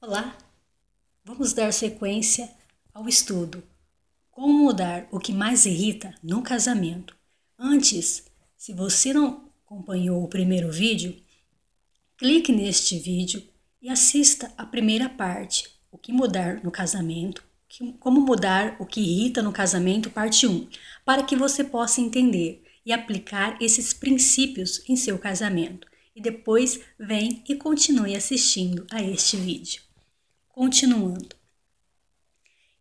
Olá! Vamos dar sequência ao estudo Como mudar o que mais irrita no casamento. Antes, se você não acompanhou o primeiro vídeo, clique neste vídeo e assista a primeira parte, o que mudar no casamento, como mudar o que irrita no casamento, parte 1, para que você possa entender e aplicar esses princípios em seu casamento. E depois vem e continue assistindo a este vídeo. Continuando.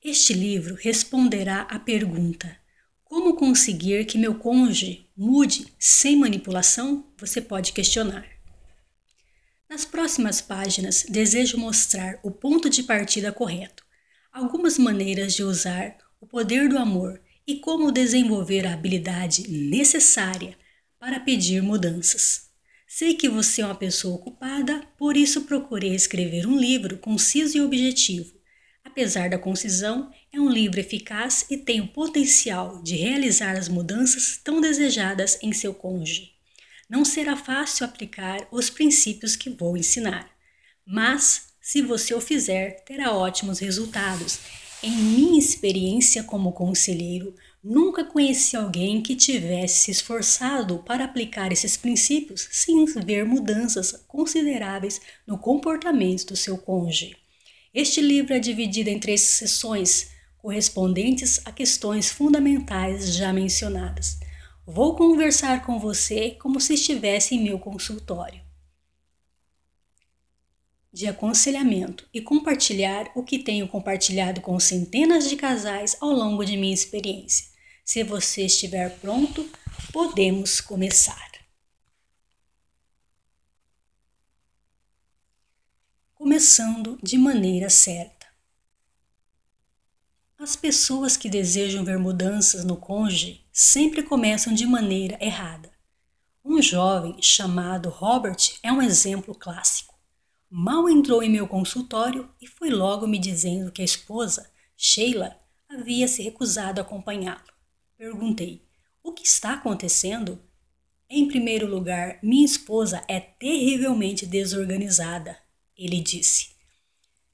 Este livro responderá à pergunta: Como conseguir que meu cônjuge mude sem manipulação? Você pode questionar. Nas próximas páginas, desejo mostrar o ponto de partida correto, algumas maneiras de usar o poder do amor e como desenvolver a habilidade necessária para pedir mudanças. Sei que você é uma pessoa ocupada, por isso procurei escrever um livro conciso e objetivo. Apesar da concisão, é um livro eficaz e tem o potencial de realizar as mudanças tão desejadas em seu cônjuge. Não será fácil aplicar os princípios que vou ensinar, mas se você o fizer, terá ótimos resultados em minha experiência como conselheiro, nunca conheci alguém que tivesse se esforçado para aplicar esses princípios sem ver mudanças consideráveis no comportamento do seu cônjuge. Este livro é dividido em três sessões, correspondentes a questões fundamentais já mencionadas. Vou conversar com você como se estivesse em meu consultório de aconselhamento e compartilhar o que tenho compartilhado com centenas de casais ao longo de minha experiência. Se você estiver pronto, podemos começar. Começando de maneira certa. As pessoas que desejam ver mudanças no cônjuge sempre começam de maneira errada. Um jovem chamado Robert é um exemplo clássico. Mal entrou em meu consultório e foi logo me dizendo que a esposa, Sheila, havia se recusado a acompanhá-lo. Perguntei: O que está acontecendo? Em primeiro lugar, minha esposa é terrivelmente desorganizada, ele disse.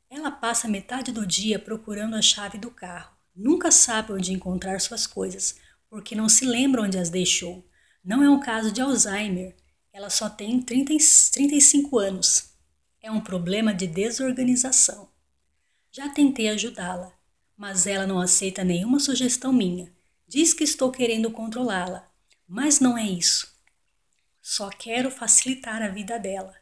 Ela passa metade do dia procurando a chave do carro. Nunca sabe onde encontrar suas coisas, porque não se lembra onde as deixou. Não é um caso de Alzheimer. Ela só tem 30, 35 anos. É um problema de desorganização. Já tentei ajudá-la, mas ela não aceita nenhuma sugestão minha. Diz que estou querendo controlá-la, mas não é isso. Só quero facilitar a vida dela.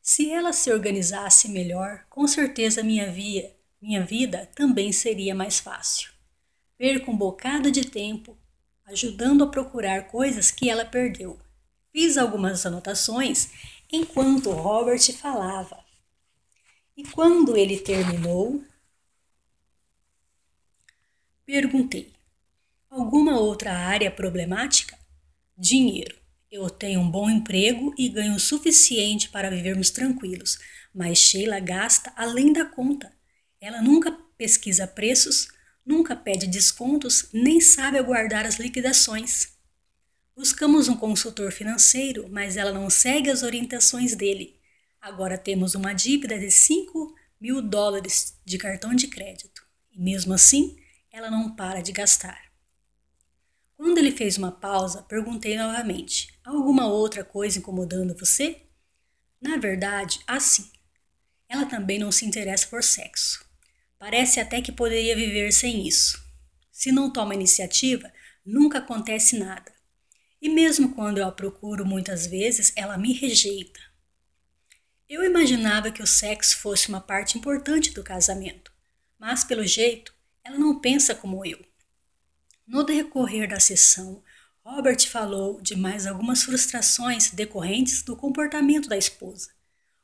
Se ela se organizasse melhor, com certeza minha, via, minha vida também seria mais fácil. Perco um bocado de tempo ajudando a procurar coisas que ela perdeu. Fiz algumas anotações enquanto Robert falava. E quando ele terminou, perguntei: Alguma outra área problemática? Dinheiro. Eu tenho um bom emprego e ganho o suficiente para vivermos tranquilos, mas Sheila gasta além da conta. Ela nunca pesquisa preços, nunca pede descontos, nem sabe aguardar as liquidações. Buscamos um consultor financeiro, mas ela não segue as orientações dele. Agora temos uma dívida de 5 mil dólares de cartão de crédito e, mesmo assim, ela não para de gastar. Quando ele fez uma pausa, perguntei novamente: alguma outra coisa incomodando você? Na verdade, assim. Ela também não se interessa por sexo. Parece até que poderia viver sem isso. Se não toma iniciativa, nunca acontece nada. E mesmo quando eu a procuro muitas vezes, ela me rejeita. Eu imaginava que o sexo fosse uma parte importante do casamento, mas pelo jeito, ela não pensa como eu. No decorrer da sessão, Robert falou de mais algumas frustrações decorrentes do comportamento da esposa.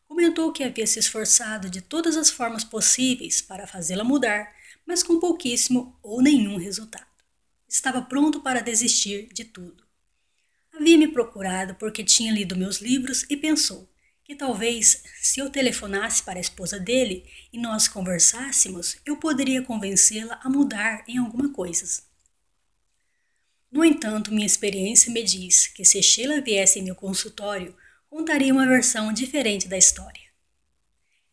Comentou que havia se esforçado de todas as formas possíveis para fazê-la mudar, mas com pouquíssimo ou nenhum resultado. Estava pronto para desistir de tudo. Havia me procurado porque tinha lido meus livros e pensou que talvez, se eu telefonasse para a esposa dele e nós conversássemos, eu poderia convencê-la a mudar em alguma coisa. No entanto, minha experiência me diz que se Sheila viesse em meu consultório, contaria uma versão diferente da história.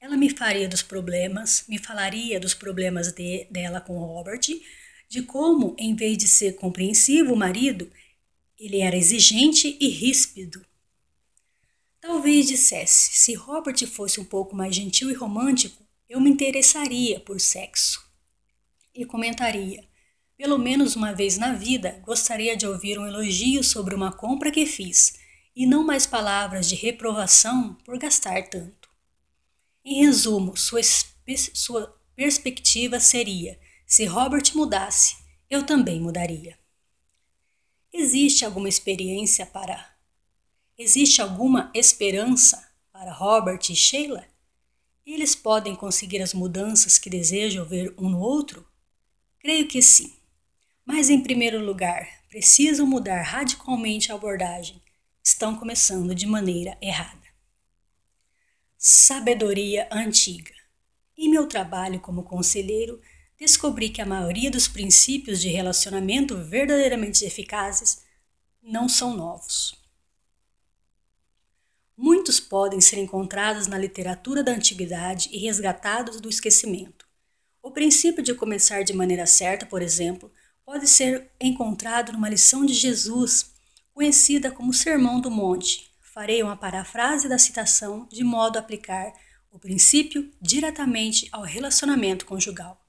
Ela me faria dos problemas, me falaria dos problemas de, dela com Robert, de como, em vez de ser compreensivo o marido, ele era exigente e ríspido. Talvez dissesse: se Robert fosse um pouco mais gentil e romântico, eu me interessaria por sexo. E comentaria: pelo menos uma vez na vida gostaria de ouvir um elogio sobre uma compra que fiz, e não mais palavras de reprovação por gastar tanto. Em resumo, sua, sua perspectiva seria: se Robert mudasse, eu também mudaria. Existe alguma experiência para. Existe alguma esperança para Robert e Sheila? Eles podem conseguir as mudanças que desejam ver um no outro? Creio que sim. Mas, em primeiro lugar, precisam mudar radicalmente a abordagem. Estão começando de maneira errada. Sabedoria antiga. Em meu trabalho como conselheiro, descobri que a maioria dos princípios de relacionamento verdadeiramente eficazes não são novos. Muitos podem ser encontrados na literatura da antiguidade e resgatados do esquecimento. O princípio de começar de maneira certa, por exemplo, pode ser encontrado numa lição de Jesus, conhecida como Sermão do Monte. Farei uma parafrase da citação de modo a aplicar o princípio diretamente ao relacionamento conjugal.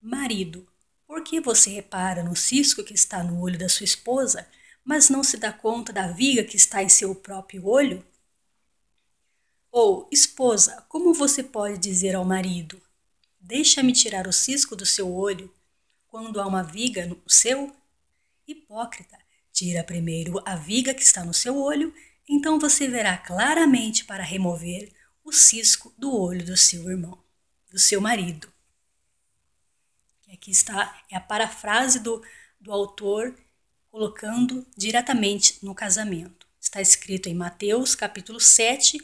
Marido, por que você repara no cisco que está no olho da sua esposa, mas não se dá conta da viga que está em seu próprio olho? Ou, esposa, como você pode dizer ao marido: Deixa-me tirar o cisco do seu olho, quando há uma viga no seu? Hipócrita, tira primeiro a viga que está no seu olho, então você verá claramente para remover o cisco do olho do seu irmão, do seu marido. Aqui está é a parafrase do, do autor colocando diretamente no casamento. Está escrito em Mateus, capítulo 7,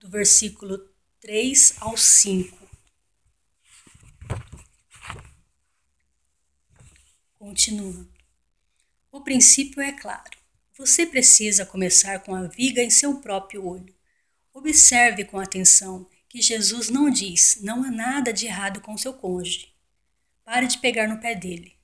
do versículo 3 ao 5. continua O princípio é claro. Você precisa começar com a viga em seu próprio olho. Observe com atenção que Jesus não diz não há nada de errado com seu cônjuge. Pare de pegar no pé dele.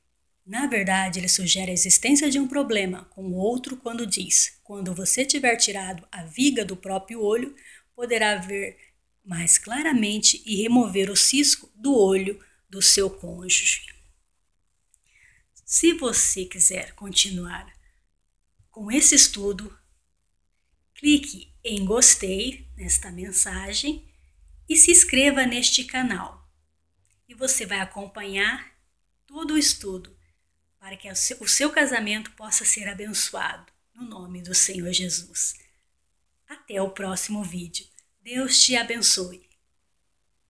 Na verdade, ele sugere a existência de um problema com o outro quando diz: quando você tiver tirado a viga do próprio olho, poderá ver mais claramente e remover o cisco do olho do seu cônjuge. Se você quiser continuar com esse estudo, clique em gostei nesta mensagem e se inscreva neste canal e você vai acompanhar todo o estudo para que o seu casamento possa ser abençoado, no nome do Senhor Jesus. Até o próximo vídeo. Deus te abençoe.